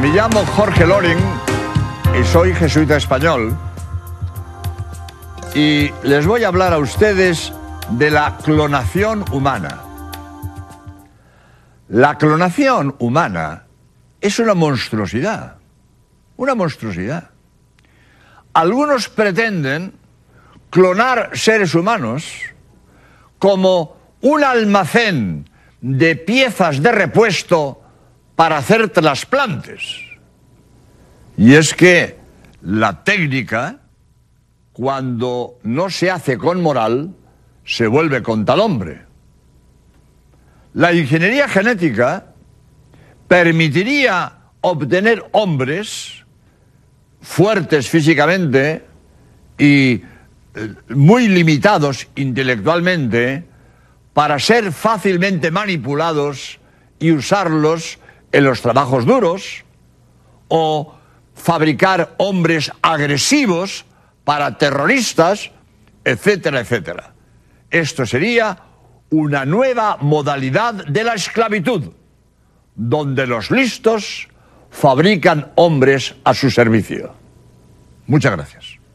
Me llamo Jorge Loring y soy jesuita español. Y les voy a hablar a ustedes de la clonación humana. La clonación humana es una monstruosidad, una monstruosidad. Algunos pretenden clonar seres humanos como un almacén de piezas de repuesto para hacer trasplantes. Y es que la técnica, cuando no se hace con moral, se vuelve con tal hombre. La ingeniería genética permitiría obtener hombres fuertes físicamente y eh, muy limitados intelectualmente para ser fácilmente manipulados y usarlos en los trabajos duros o fabricar hombres agresivos para terroristas, etcétera, etcétera. Esto sería una nueva modalidad de la esclavitud, donde los listos fabrican hombres a su servicio. Muchas gracias.